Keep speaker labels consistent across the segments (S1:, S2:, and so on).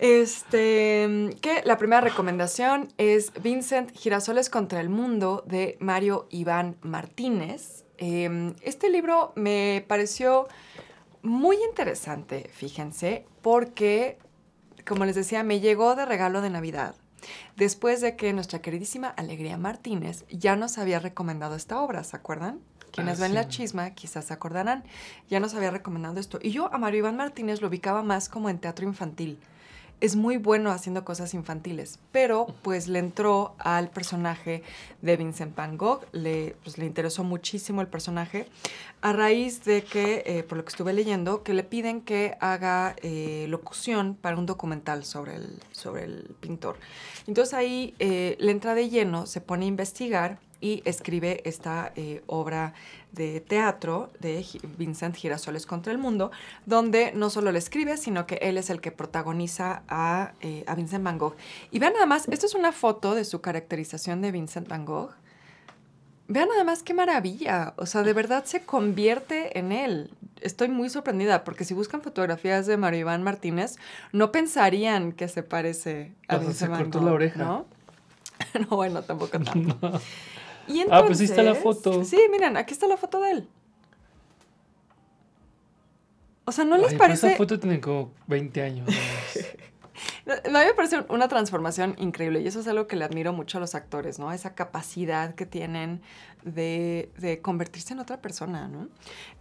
S1: Este, que la primera recomendación es Vincent Girasoles contra el Mundo de Mario Iván Martínez. Em, este libro me pareció muy interesante, fíjense, porque, como les decía, me llegó de regalo de Navidad después de que nuestra queridísima Alegría Martínez ya nos había recomendado esta obra, ¿se acuerdan? Quienes ah, ven la chisma quizás se acordarán, ya nos había recomendado esto. Y yo a Mario Iván Martínez lo ubicaba más como en teatro infantil es muy bueno haciendo cosas infantiles, pero pues le entró al personaje de Vincent Van Gogh, le, pues, le interesó muchísimo el personaje, a raíz de que, eh, por lo que estuve leyendo, que le piden que haga eh, locución para un documental sobre el, sobre el pintor. Entonces ahí eh, le entra de lleno, se pone a investigar y escribe esta eh, obra de teatro de Vincent Girasoles contra el Mundo, donde no solo le escribe, sino que él es el que protagoniza eh, a, Vincent Van Gogh. Y vean nada más, esto es una foto de su caracterización de Vincent Van Gogh. Vean nada más qué maravilla, o sea, de verdad se convierte en él. Estoy muy sorprendida porque si buscan fotografías de Mario Iván Martínez, no pensarían que se parece a Vincent Van Gogh. oreja. ¿no? bueno, tampoco tanto.
S2: Y entonces, ah, pues está la
S1: foto. Sí, miren, aquí está la foto de él. O sea, ¿no les parece...? esa foto
S2: tiene como 20 años.
S1: a mí me parece una transformación increíble y eso es algo que le admiro mucho a los actores, ¿no? Esa capacidad que tienen de, convertirse en otra persona, ¿no?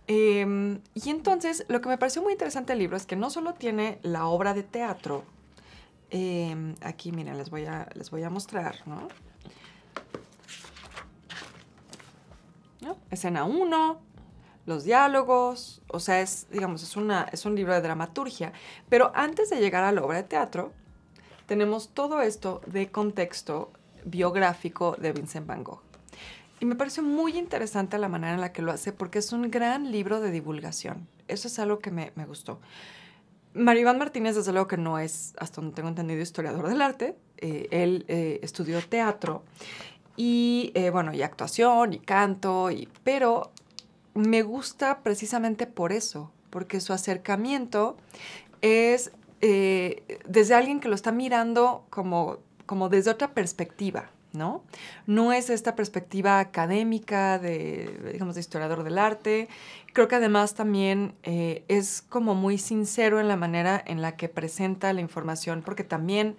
S1: Em, y entonces, lo que me pareció muy interesante del libro es que no solo tiene la obra de teatro, em, aquí, miren, les voy a, les voy a mostrar, ¿no? Escena 1, los diálogos, o sea, es, digamos, es, una, es un libro de dramaturgia. Pero antes de llegar a la obra de teatro, tenemos todo esto de contexto biográfico de Vincent Van Gogh. Y me pareció muy interesante la manera en la que lo hace porque es un gran libro de divulgación. Eso es algo que me, me gustó. Maribán Martínez, desde luego que no es, hasta donde tengo entendido, historiador del arte. Eh, él eh, estudió teatro y eh, bueno, y actuación y canto, y, pero me gusta precisamente por eso, porque su acercamiento es eh, desde alguien que lo está mirando como, como desde otra perspectiva. ¿no? No es esta perspectiva académica de, digamos, de historiador del arte. Creo que además también eh, es como muy sincero en la manera en la que presenta la información, porque también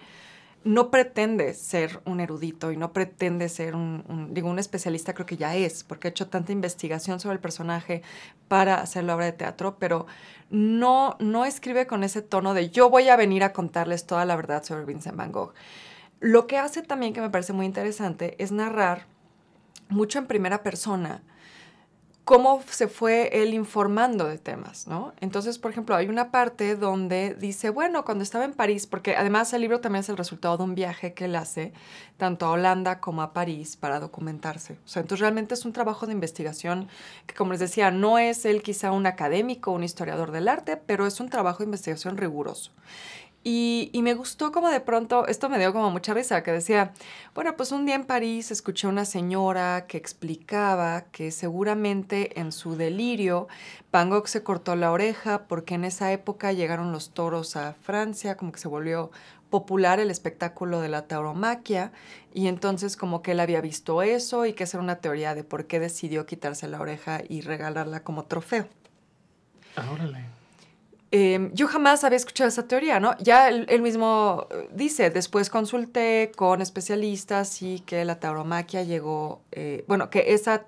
S1: no pretende ser un erudito y no pretende ser un, especialista, creo que ya es, porque ha hecho tanta investigación sobre el personaje para hacer la obra de teatro, pero no, no escribe con ese tono de yo voy a venir a contarles toda la verdad sobre Vincent Van Gogh. Lo que hace también que me parece muy interesante es narrar mucho en primera persona cómo se fue él informando de temas, ¿no? Entonces, por ejemplo, hay una parte donde dice, bueno, cuando estaba en París, porque además el libro también es el resultado de un viaje que él hace, tanto a Holanda como a París, para documentarse. O sea, entonces realmente es un trabajo de investigación que, como les decía, no es él quizá un académico, un historiador del arte, pero es un trabajo de investigación riguroso. Y, me gustó como de pronto, esto me dio como mucha risa, que decía, bueno, pues un día en París escuché a una señora que explicaba que seguramente en su delirio Van se cortó la oreja porque en esa época llegaron los toros a Francia, como que se volvió popular el espectáculo de la tauromaquia y entonces como que él había visto eso y que esa era una teoría de por qué decidió quitarse la oreja y regalarla como trofeo. Ah, órale. Em, yo jamás había escuchado esa teoría, ¿no? Ya él, mismo eh, dice, después consulté con especialistas y que la tauromaquia llegó, eh, bueno, que esa,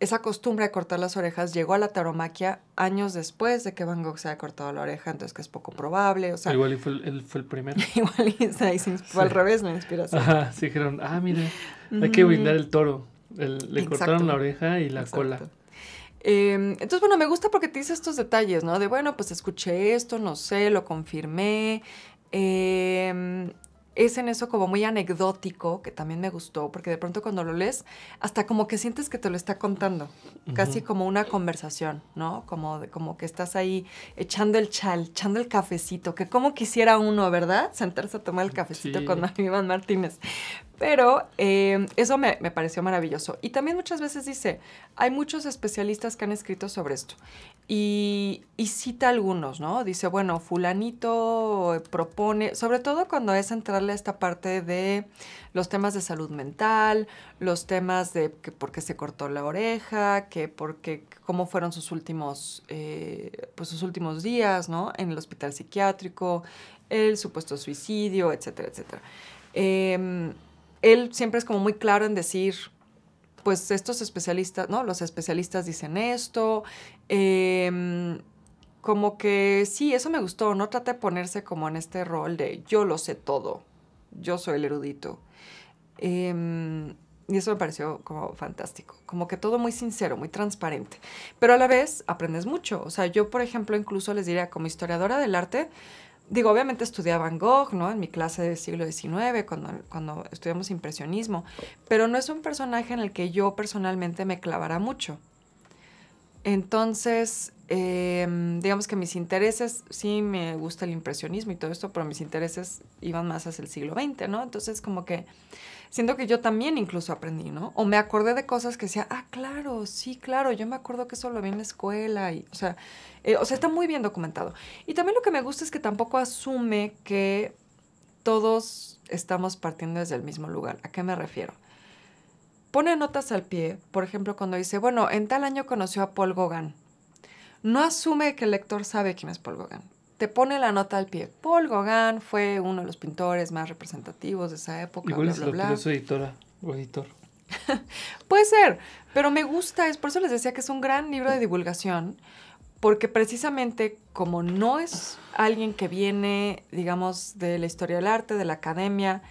S1: esa costumbre de cortar las orejas llegó a la tauromaquia años después de que Van Gogh se haya cortado la oreja, entonces que es poco probable, o sea... Igual
S2: y fue, fue el primero. Igual y
S1: fue al revés la inspiración. Ajá,
S2: sí dijeron, ah, mira hay que brindar el toro. le cortaron la oreja y la cola.
S1: Em, entonces, bueno, me gusta porque te dice estos detalles, ¿no? De, bueno, pues escuché esto, no sé, lo confirmé. Eh, es en eso como muy anecdótico, que también me gustó, porque de pronto cuando lo lees, hasta como que sientes que te lo está contando, casi como una conversación, ¿no? Como, como que estás ahí echando el chal, echando el cafecito, que como quisiera uno, ¿verdad? Sentarse a tomar el cafecito con con Iván Martínez. Pero em, eso me, me, pareció maravilloso. Y también muchas veces dice, hay muchos especialistas que han escrito sobre esto. Y, cita algunos, ¿no? Dice, bueno, fulanito eh, propone, sobre todo cuando es entrarle a esta parte de los temas de salud mental, los temas de por qué se cortó la oreja, que por cómo fueron sus últimos, eh, pues sus últimos días, ¿no? En el hospital psiquiátrico, el supuesto suicidio, etcétera, etcétera. Em, él siempre es como muy claro en decir, pues estos especialistas, ¿no? Los especialistas dicen esto, Em, como que sí, eso me gustó, no trate de ponerse como en este rol de yo lo sé todo, yo soy el erudito. Em, y eso me pareció como fantástico, como que todo muy sincero, muy transparente, pero a la vez aprendes mucho. O sea, yo por ejemplo incluso les diría como historiadora del arte, digo, obviamente estudiaba Van Gogh, ¿no? En mi clase del siglo XIX, cuando, cuando estudiamos impresionismo, pero no es un personaje en el que yo personalmente me clavara mucho. Entonces, em, digamos que mis intereses, sí me gusta el impresionismo y todo esto, pero mis intereses iban más hacia el siglo XX, ¿no? Entonces, como que siento que yo también incluso aprendí, ¿no? O me acordé de cosas que decía, ah, claro, sí, claro, yo me acuerdo que eso lo vi en la escuela, y, o, sea, eh, o sea, está muy bien documentado. Y también lo que me gusta es que tampoco asume que todos estamos partiendo desde el mismo lugar. ¿A qué me refiero? pone notas al pie, por ejemplo, cuando dice, bueno, en tal año conoció a Paul Gauguin. No asume que el lector sabe quién es Paul Gauguin. Te pone la nota al pie. Paul Gauguin fue uno de los pintores más representativos de esa época. Igual bla, bla,
S2: editora o editor.
S1: Puede ser, pero me gusta, es por eso les decía que es un gran libro de divulgación, porque precisamente como no es alguien que viene, digamos, de la historia del arte, de la academia,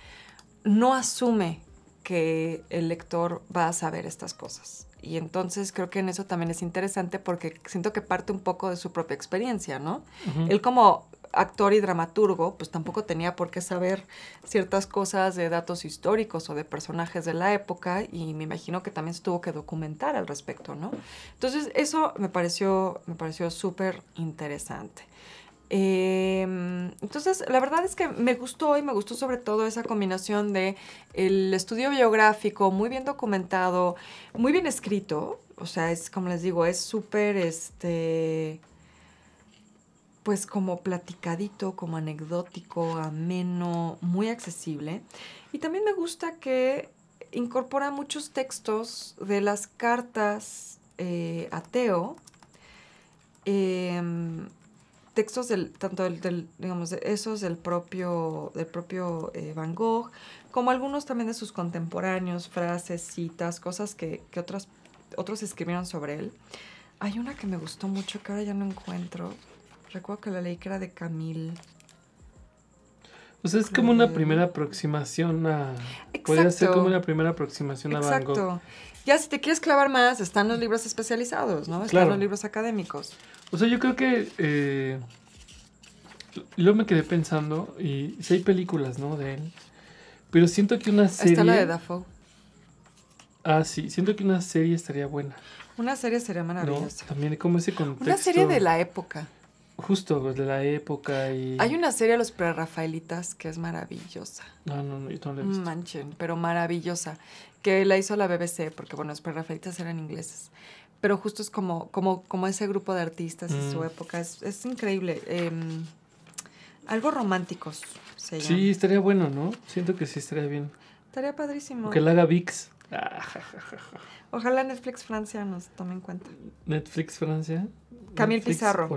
S1: no asume que el lector va a saber estas cosas. Y entonces creo que en eso también es interesante porque siento que parte un poco de su propia experiencia, ¿no? Él como actor y dramaturgo, pues tampoco tenía por qué saber ciertas cosas de datos históricos o de personajes de la época y me imagino que también se tuvo que documentar al respecto, ¿no? Entonces eso me pareció, me pareció súper interesante. Em, entonces, la verdad es que me gustó y me gustó sobre todo esa combinación de el estudio biográfico muy bien documentado, muy bien escrito. O sea, es como les digo, es súper este pues como platicadito, como anecdótico, ameno, muy accesible. Y también me gusta que incorpora muchos textos de las cartas eh, ateo. Em, textos del, tanto del, digamos, esos del propio, del propio eh, Van Gogh, como algunos también de sus contemporáneos, frases, citas, cosas que, que otras, otros escribieron sobre él. Hay una que me gustó mucho que ahora ya no encuentro. Recuerdo que la leí que era de Camille. O
S2: pues sea, es como una primera aproximación a. Exacto. Puede ser como una primera aproximación a Van Gogh.
S1: Ya si te quieres clavar más, están los libros especializados, ¿no? Están los libros académicos.
S2: O sea, yo creo que. Eh, yo me quedé pensando, y si hay películas, ¿no? De él. Pero siento que una serie. Está la de Dafoe. Ah, sí, siento que una serie estaría buena.
S1: Una serie sería maravillosa.
S2: No, también como ese contexto. Una serie de la época. Justo, pues, de la época y... Hay
S1: una serie de los prerrafaelitas que es maravillosa.
S2: No, no, no, yo no la he visto.
S1: Manchen, pero maravillosa. Que la hizo la BBC, porque bueno, los prerrafaelitas eran ingleses pero justo es como, como, ese grupo de artistas y su mm. época. Es, increíble. Em, algo románticos
S2: se Sí, estaría bueno, ¿no? Siento que sí estaría bien.
S1: Estaría padrísimo. que la haga
S2: VIX.
S1: Ojalá Netflix Francia nos tome en cuenta.
S2: Netflix Francia. Camil Pizarro.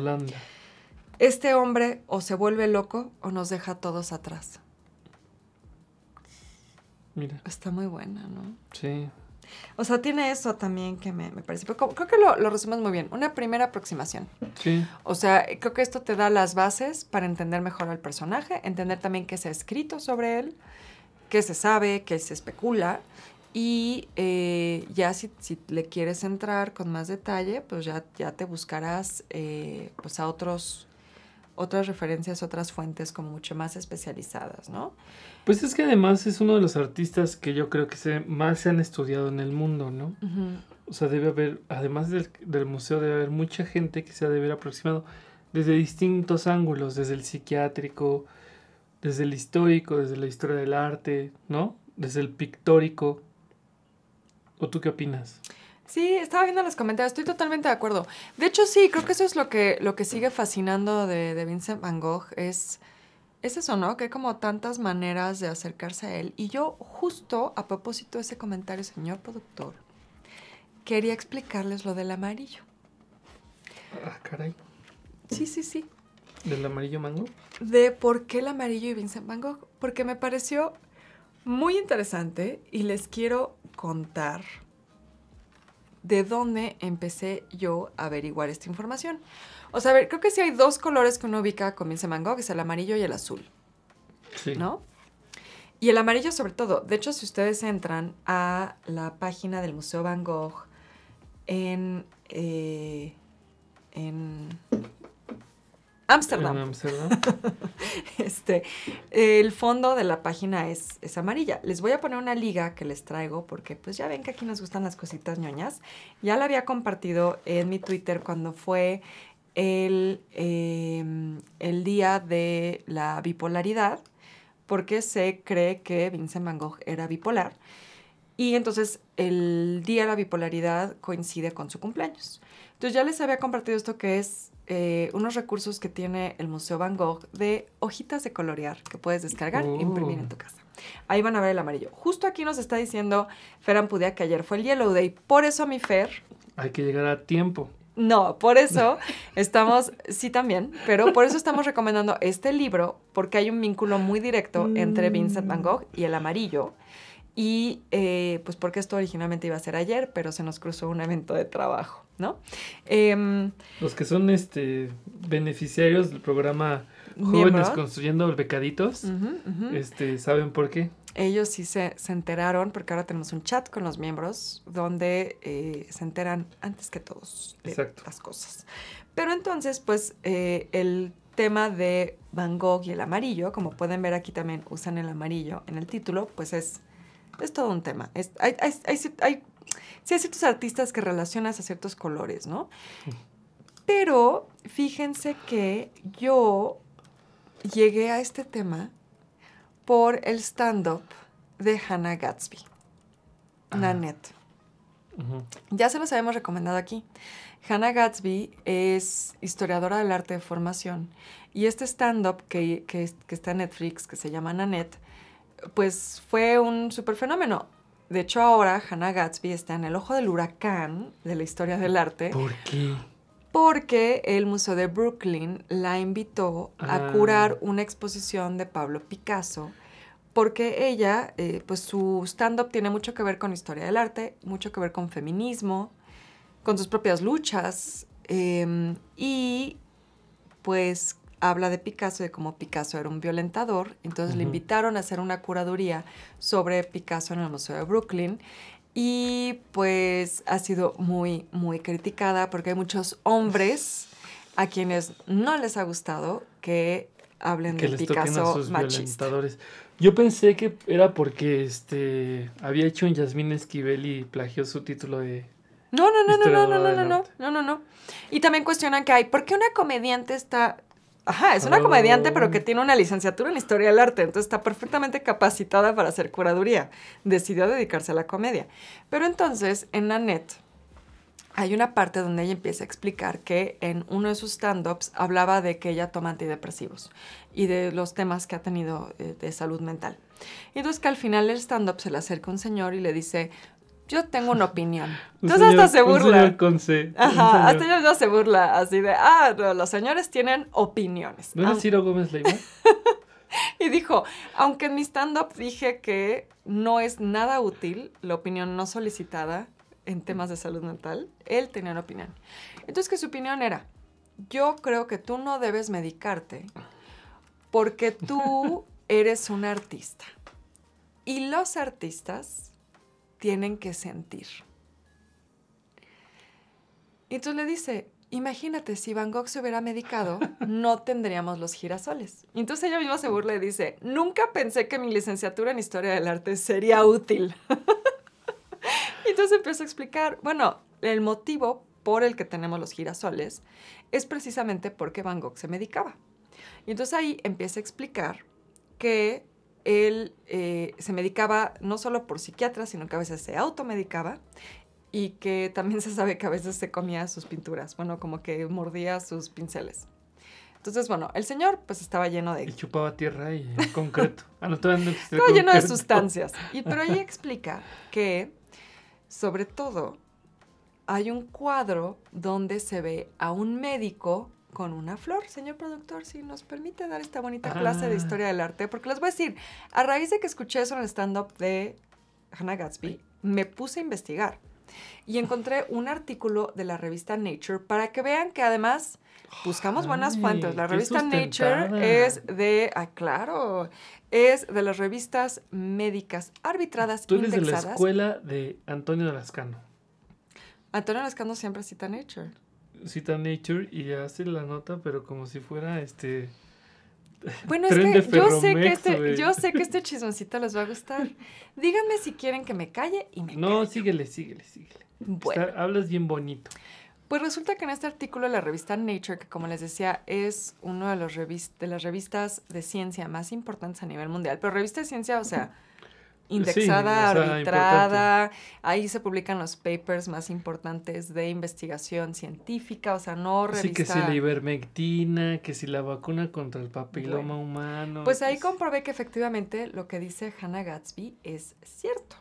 S1: Este hombre o se vuelve loco o nos deja a todos atrás. Mira. Está muy buena, ¿no? Sí. O sea, tiene eso también que me, parece. creo que lo, lo, muy bien. Una primera aproximación. Sí. O sea, creo que esto te da las bases para entender mejor al personaje, entender también qué se ha escrito sobre él, qué se sabe, qué se especula. Y eh, ya si, le quieres entrar con más detalle, pues ya, ya te buscarás eh, pues a otros otras referencias, otras fuentes como mucho más especializadas, ¿no?
S2: Pues es que además es uno de los artistas que yo creo que más se han estudiado en el mundo, ¿no? O sea, debe haber, además del, museo, debe haber mucha gente que se ha de ver aproximado desde distintos ángulos, desde el psiquiátrico, desde el histórico, desde la historia del arte, ¿no? Desde el pictórico. ¿O tú qué opinas?
S1: Sí, estaba viendo los comentarios, estoy totalmente de acuerdo. De hecho, sí, creo que eso es lo que, lo que sigue fascinando de, Vincent Van Gogh, es, es eso, ¿no? Que hay como tantas maneras de acercarse a él. Y yo justo a propósito de ese comentario, señor productor, quería explicarles lo del amarillo. Ah, caray. Sí, sí, sí.
S2: ¿Del amarillo mango?
S1: De por qué el amarillo y Vincent Van Gogh, porque me pareció muy interesante y les quiero contar de dónde empecé yo a averiguar esta información. O sea, a ver, creo que sí hay dos colores que uno ubica con Van Gogh, es el amarillo y el azul. Sí. ¿No? Y el amarillo sobre todo. De hecho, si ustedes entran a la página del Museo Van Gogh en... Eh, en Ámsterdam. este, el fondo de la página es, amarilla. Les voy a poner una liga que les traigo porque pues ya ven que aquí nos gustan las cositas ñoñas. Ya la había compartido en mi Twitter cuando fue el, em, el día de la bipolaridad porque se cree que Vincent Van Gogh era bipolar. Y entonces el día de la bipolaridad coincide con su cumpleaños. Entonces ya les había compartido esto que es eh, unos recursos que tiene el Museo Van Gogh de hojitas de colorear que puedes descargar e imprimir en oh. tu casa. Ahí van a ver el amarillo. Justo aquí nos está diciendo Fer Ampudia que ayer fue el Yellow Day. Por eso, a mi Fer.
S2: Hay que llegar a tiempo.
S1: No, por eso estamos, sí también, pero por eso estamos recomendando este libro, porque hay un vínculo muy directo entre Vincent Van mm. Gogh y el amarillo, y eh, pues porque esto originalmente iba a ser ayer, pero se nos cruzó un evento de trabajo, ¿no? Em,
S2: los que son este beneficiarios del programa Jóvenes Construyendo Becaditos, Este, ¿saben por qué?
S1: Ellos sí se, enteraron, porque ahora tenemos un chat con los miembros donde eh, se enteran antes que todos Exacto.
S2: las cosas.
S1: Pero entonces, pues, eh, el tema de Van Gogh y el amarillo, como pueden ver aquí también usan el amarillo en el título, pues es es todo un tema. hay, sí hay ciertos artistas que relacionas a ciertos colores, ¿no? Pero fíjense que yo llegué a este tema por el stand-up de Hannah Gatsby, Nanet. Nanette. Ya se los habíamos recomendado aquí. Hannah Gatsby es historiadora del arte de formación y este stand-up que, que, está en Netflix, que se llama Nanette, pues fue un super fenómeno. De hecho, ahora Hannah Gatsby está en el ojo del huracán de la historia del arte. ¿Por qué? Porque el Museo de Brooklyn la invitó a ah. curar una exposición de Pablo Picasso, porque ella, eh, pues su stand-up tiene mucho que ver con historia del arte, mucho que ver con feminismo, con sus propias luchas, em, y pues habla de Picasso, de cómo Picasso era un violentador. Entonces le invitaron a hacer una curaduría sobre Picasso en el Museo de Brooklyn. Y pues ha sido muy, muy criticada porque hay muchos hombres a quienes no les ha gustado que hablen de Picasso Violentadores.
S2: Yo pensé que era porque este había hecho un Yasmín Esquivel y plagió su título de no, no, no, no, no, no, no, no,
S1: no, no, no. Y también cuestionan que hay, ¿por qué una comediante está Ajá, es una comediante, pero que tiene una licenciatura en historia del arte, entonces está perfectamente capacitada para hacer curaduría. Decidió dedicarse a la comedia. Pero entonces, en Annette, hay una parte donde ella empieza a explicar que en uno de sus stand-ups hablaba de que ella toma antidepresivos y de los temas que ha tenido eh, de salud mental. Y entonces que al final del stand-up se le acerca un señor y le dice, yo tengo una opinión. Entonces hasta se burla.
S2: con C, Ajá, hasta ellos
S1: no se burla, así de, ah, los señores tienen opiniones. ¿No es Ciro
S2: Gómez Leiva?
S1: y dijo, aunque en mi stand-up dije que no es nada útil la opinión no solicitada en temas de salud mental, él tenía una opinión. Entonces, que su opinión era, yo creo que tú no debes medicarte porque tú eres un artista. Y los artistas tienen que sentir. Y entonces le dice, imagínate, si Van Gogh se hubiera medicado, no tendríamos los girasoles. Y entonces ella misma se burla y dice, nunca pensé que mi licenciatura en Historia del Arte sería útil. y entonces empieza a explicar, bueno, el motivo por el que tenemos los girasoles es precisamente porque Van Gogh se medicaba. Y entonces ahí empieza a explicar que él eh, se medicaba no solo por psiquiatras, sino que a veces se automedicaba y que también se sabe que a veces se comía sus pinturas, bueno, como que mordía sus pinceles. Entonces, bueno, el señor pues estaba lleno de... Y
S2: chupaba tierra y concreto. Ah, estaba lleno de sustancias. Y, pero ahí
S1: explica que, sobre todo, hay un cuadro donde se ve a un médico con una flor, señor productor, si nos permite dar esta bonita ah. clase de historia del arte, porque les voy a decir, a raíz de que escuché eso en el stand-up de Hannah Gatsby, me puse a investigar y encontré un artículo de la revista Nature para que vean que además buscamos buenas fuentes. La revista Nature es de, ah, es de las revistas médicas arbitradas Tú eres de la escuela
S2: de Antonio Lascano.
S1: Antonio Lascano siempre cita Nature
S2: cita Nature y hace la nota, pero como si fuera este. Bueno, es que este, yo sé que, este, yo sé
S1: que este les va a gustar. Díganme si quieren que me calle
S2: y me No, síguele, síguele, síguele. hablas bien bonito.
S1: Pues resulta que en este artículo la revista Nature, que como les decía, es una de, los de las revistas de ciencia más importantes a nivel mundial, pero revista de ciencia, o sea,
S2: indexada, arbitrada.
S1: Ahí se publican los papers más importantes de investigación científica, o sea, no revisar... Sí, que si la
S2: ivermectina, que si la vacuna contra el papiloma humano. Pues ahí
S1: pues comprobé que efectivamente lo que dice Hannah Gatsby es cierto.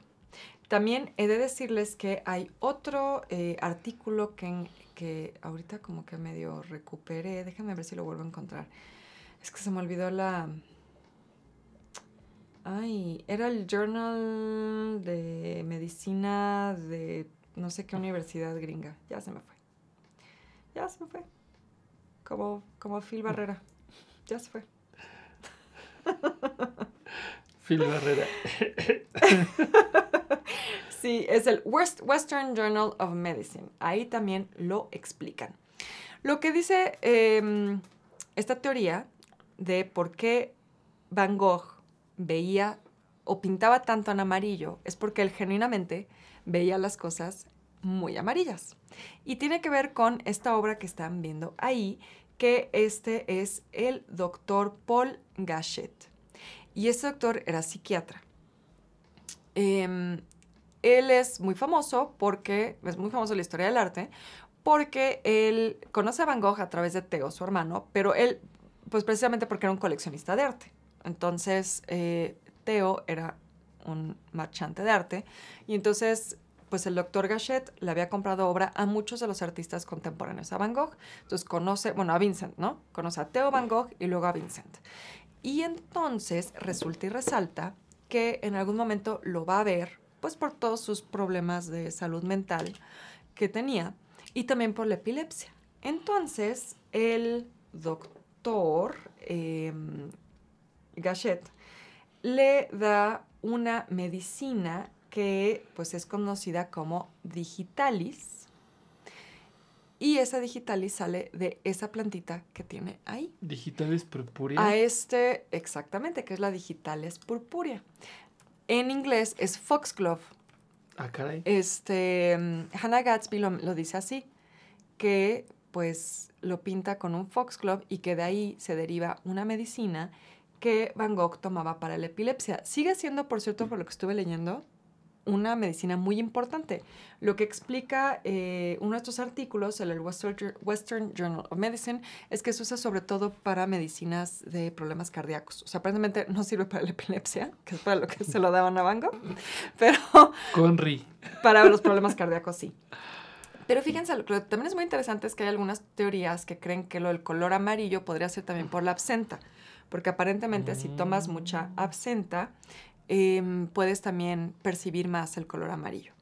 S1: También he de decirles que hay otro eh, artículo que, que ahorita como que medio recuperé, déjame ver si lo vuelvo a encontrar. Es que se me olvidó la, Ay, era el Journal de Medicina de no sé qué universidad gringa. Ya se me fue. Ya se me fue. Como, como Phil Barrera. Ya se fue.
S2: Phil Barrera.
S1: sí, es el West Western Journal of Medicine. Ahí también lo explican. Lo que dice em, esta teoría de por qué Van Gogh veía o pintaba tanto en amarillo es porque él genuinamente veía las cosas muy amarillas. Y tiene que ver con esta obra que están viendo ahí, que este es el doctor Paul Gachet. Y este doctor era psiquiatra. Em, él es muy famoso porque, es muy famoso en la historia del arte, porque él conoce a Van Gogh a través de Theo, su hermano, pero él, pues precisamente porque era un coleccionista de arte. Entonces, eh, Teo era un marchante de arte y entonces pues el doctor Gachet le había comprado obra a muchos de los artistas contemporáneos, a Van Gogh. Entonces conoce, bueno, a Vincent, ¿no? Conoce a Teo Van Gogh y luego a Vincent. Y entonces resulta y resalta que en algún momento lo va a ver, pues por todos sus problemas de salud mental que tenía y también por la epilepsia. Entonces el doctor eh, Gachet, le da una medicina que pues es conocida como digitalis. Y esa digitalis sale de esa plantita que tiene ahí.
S2: Digitalis purpúrea. A
S1: este, exactamente, que es la digitalis purpúrea. En inglés es foxglove. Ah, caray. Este, mm, Hannah Gatsby lo, lo dice así, que pues lo pinta con un foxglove y que de ahí se deriva una medicina que Van Gogh tomaba para la epilepsia. Sigue siendo, por cierto, por lo que estuve leyendo, una medicina muy importante, lo que explica eh, uno de estos artículos en el Western, Journal of Medicine es que se usa sobre todo para medicinas de problemas cardíacos. O sea, aparentemente no sirve para la epilepsia, que es para lo que se lo daban a Van Gogh, pero... Conri. Para los problemas cardíacos sí. Pero fíjense, lo que también es muy interesante es que hay algunas teorías que creen que lo del color amarillo podría ser también por la absenta porque aparentemente si tomas mm. mucha absenta, em, puedes también percibir más el color amarillo.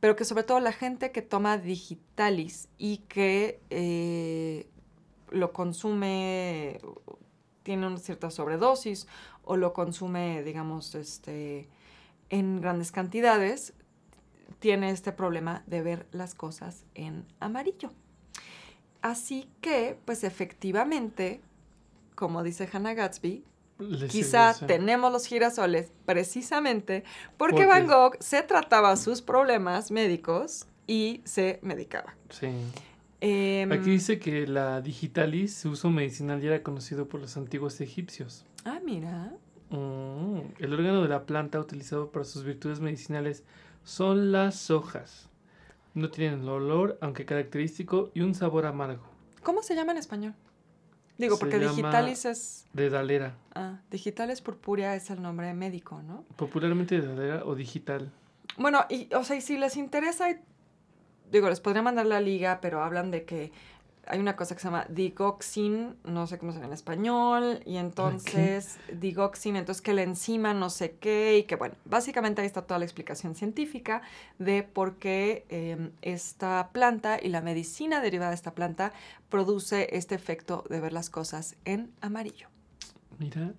S1: Pero que sobre todo la gente que toma digitalis y que eh, lo consume, tiene una cierta sobredosis o lo consume, digamos, este, en grandes cantidades, tiene este problema de ver las cosas en amarillo. Así que, pues efectivamente, como dice Hannah Gatsby, quizá tenemos los girasoles precisamente porque, Van Gogh se trataba sus problemas médicos y se medicaba. Em, Aquí
S2: dice que la digitalis, su uso medicinal, ya era conocido por los antiguos egipcios.
S1: Ah, mira.
S2: Mm, el órgano de la planta utilizado para sus virtudes medicinales son las hojas. No tienen olor, aunque característico, y un sabor amargo. ¿Cómo
S1: se llama en español? Digo, porque Digitalis es...
S2: Dedalera.
S1: Ah, Digitalis purpúrea es el nombre médico, ¿no?
S2: Popularmente Dedalera o Digital.
S1: Bueno, y, o sea, y si les interesa, digo, les podría mandar la liga, pero hablan de que hay una cosa que se llama digoxin, no sé cómo se ve en español, y entonces digoxin, entonces que la enzima no sé qué, y que bueno, básicamente ahí está toda la explicación científica de por qué em, esta planta y la medicina derivada de esta planta produce este efecto de ver las cosas en amarillo.
S2: Mira.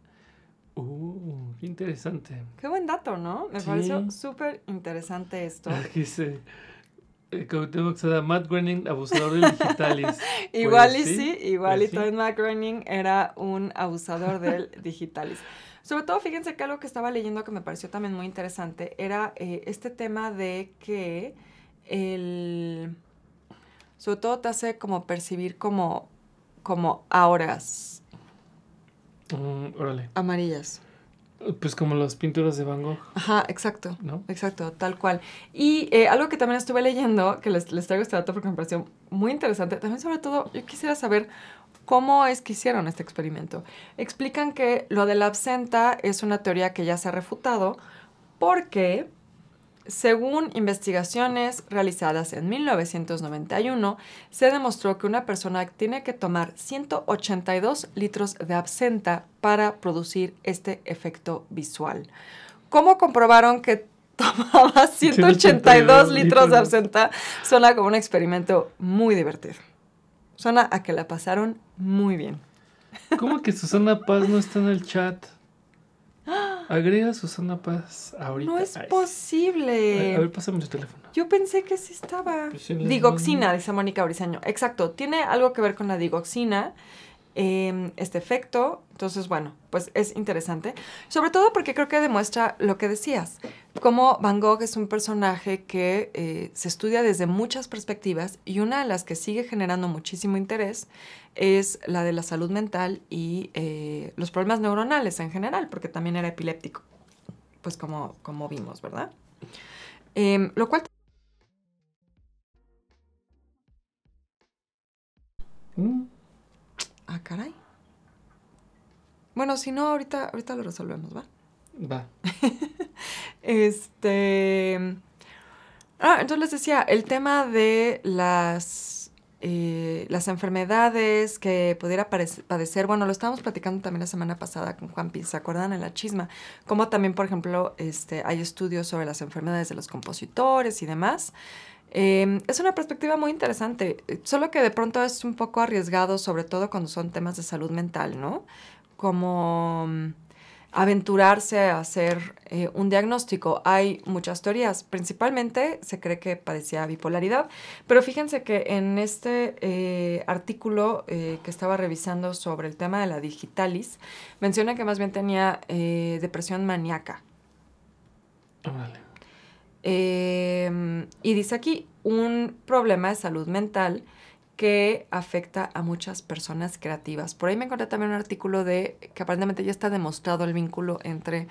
S2: Uh, qué interesante.
S1: Qué buen dato, ¿no? Me pareció súper interesante esto.
S2: sí. Eh, que se da Matt Groening, abusador del digitalis. Pues, igual y sí, pues igual y todo
S1: Matt Groening era un abusador del digitalis. Sobre todo, fíjense que algo que estaba leyendo que me pareció también muy interesante era eh, este tema de que el... Sobre todo te hace como percibir como, como auras. Mm, amarillas.
S2: Pues como las pinturas de Van Gogh.
S1: Ajá, exacto. ¿no? Exacto, tal cual. Y eh, algo que también estuve leyendo, que les, les, traigo este dato porque me pareció muy interesante, también sobre todo yo quisiera saber cómo es que hicieron este experimento. Explican que lo de la absenta es una teoría que ya se ha refutado porque según investigaciones realizadas en 1991, se demostró que una persona tiene que tomar 182 litros de absenta para producir este efecto visual. ¿Cómo comprobaron que tomaba 182 litros de absenta? Suena como un experimento muy divertido. Suena a que la
S2: pasaron muy bien. ¿Cómo que Susana Paz no está en el chat? Agrega Susana Paz No es
S1: posible. A, ver,
S2: pásame su teléfono.
S1: Yo pensé que sí estaba. Pues digoxina, dice Mónica Briseño. Exacto, tiene algo que ver con la digoxina. Em, este efecto. Entonces, bueno, pues es interesante. Sobre todo porque creo que demuestra lo que decías, como Van Gogh es un personaje que eh, se estudia desde muchas perspectivas y una de las que sigue generando muchísimo interés es la de la salud mental y eh, los problemas neuronales en general, porque también era epiléptico, pues como, como vimos, ¿verdad? Em, lo cual mm. Ah, caray. Bueno, si no, ahorita, ahorita lo resolvemos, ¿va? Va. este. Ah, entonces les decía, el tema de las, eh, las enfermedades que pudiera padecer, bueno, lo estábamos platicando también la semana pasada con Juan Piz, ¿se acuerdan? En la chisma, como también, por ejemplo, este, hay estudios sobre las enfermedades de los compositores y demás, Em, es una perspectiva muy interesante, eh, solo que de pronto es un poco arriesgado, sobre todo cuando son temas de salud mental, ¿no? Como mm, aventurarse a hacer eh, un diagnóstico. Hay muchas teorías, principalmente se cree que padecía bipolaridad, pero fíjense que en este eh, artículo que estaba revisando sobre el tema de la digitalis, menciona que más bien tenía depresión maníaca. Vale. Em, y dice aquí un problema de salud mental que afecta a muchas personas creativas. Por ahí me encontré también un artículo de que aparentemente ya está demostrado el vínculo entre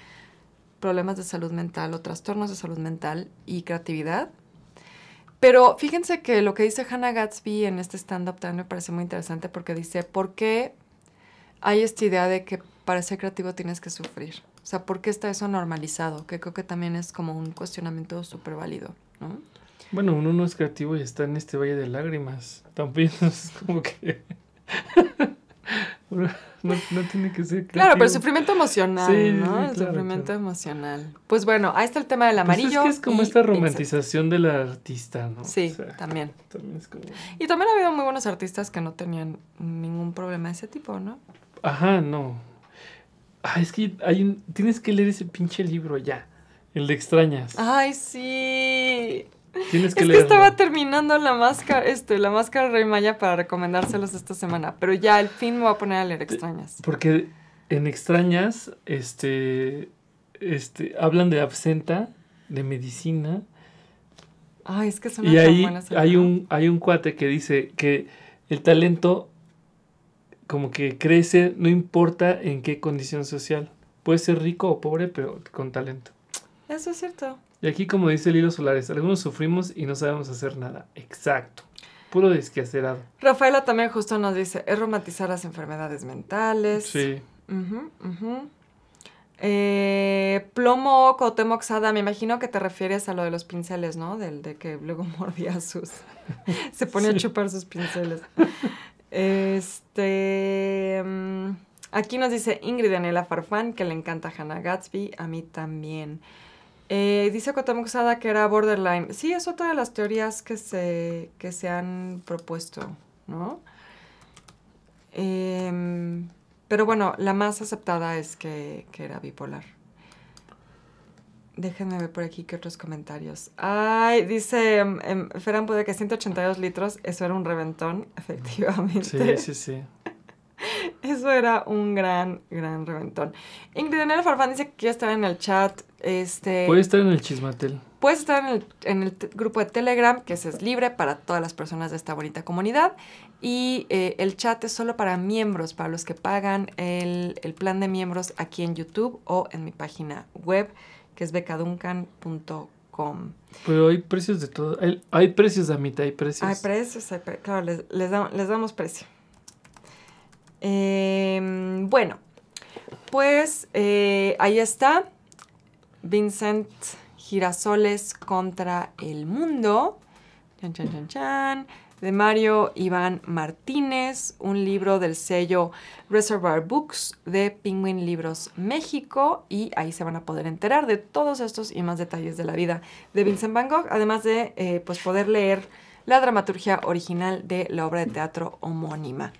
S1: problemas de salud mental o trastornos de salud mental y creatividad. Pero fíjense que lo que dice Hannah Gatsby en este stand-up también me parece muy interesante porque dice, ¿por qué hay esta idea de que para ser creativo tienes que sufrir? O sea, ¿por qué está eso normalizado? Que creo que también es como un cuestionamiento súper válido, ¿no?
S2: Bueno, uno no es creativo y está en este valle de lágrimas. También es como que... no, tiene que ser creativo. Claro, pero sufrimiento emocional, ¿no? Sí, sufrimiento
S1: emocional. Pues bueno, ahí está el tema del pues amarillo. es que es como esta romantización
S2: del artista, ¿no? Sí, también.
S1: Y también ha habido muy buenos artistas que no tenían ningún problema de ese tipo, ¿no?
S2: Ajá, no. Ah, es que hay tienes que leer ese pinche libro ya. El de extrañas.
S1: Ay, sí.
S2: Tienes que es que estaba
S1: terminando la máscara, este, la máscara Rey Maya para recomendárselos esta semana, pero ya al fin me voy a poner a leer eh, extrañas.
S2: Porque en extrañas, este, este, hablan de absenta, de medicina.
S1: Ay, es que son y ahí hay
S2: un, hay un cuate que dice que el talento como que crece, no importa en qué condición social. Puede ser rico o pobre, pero con talento.
S1: Eso es cierto.
S2: Y aquí, como dice Lilo Solares, algunos sufrimos y no sabemos hacer nada. Exacto. Puro desquacerado.
S1: Rafaela también justo nos dice, es romantizar las enfermedades mentales. Sí. Uh eh, -huh, plomo me imagino que te refieres a lo de los pinceles, ¿no? Del de que luego mordía sus... se ponía a chupar sus pinceles. Este. Mm, aquí nos dice Ingrid el Farfán que le encanta Hannah Gatsby, a mí también. Eh, dice Cotamuxada que era borderline. Sí, es otra de las teorías que se, que se han propuesto, ¿no? Em, pero bueno, la más aceptada es que era bipolar. Déjenme ver por aquí qué otros comentarios. Ay, dice em, em, Feran puede que 182 litros, eso era un reventón, efectivamente. Sí, sí, sí. eso era un gran, gran reventón. Ingrid Farfán dice que quiere estar en el chat. Este, puede estar en
S2: el chismatel.
S1: puede estar en el, grupo de Telegram, que es libre para todas las personas de esta bonita comunidad. Y eh, el chat es solo para miembros, para los que pagan el, el plan de miembros aquí en YouTube o en mi página web que es becaduncan.com.
S2: Pero hay precios de todo. Hay, precios, mitad, hay precios. Hay
S1: precios, claro, les, damos precio. Em, bueno, pues eh, ahí está. Vincent Girasoles contra el mundo. Chan, chan, chan, chan de Mario Iván Martínez, un libro del sello Reservoir Books de Penguin Libros México y ahí se van a poder enterar de todos estos y más detalles de la vida de Vincent Van Gogh, además de eh, pues poder leer la dramaturgia original de la obra de teatro homónima.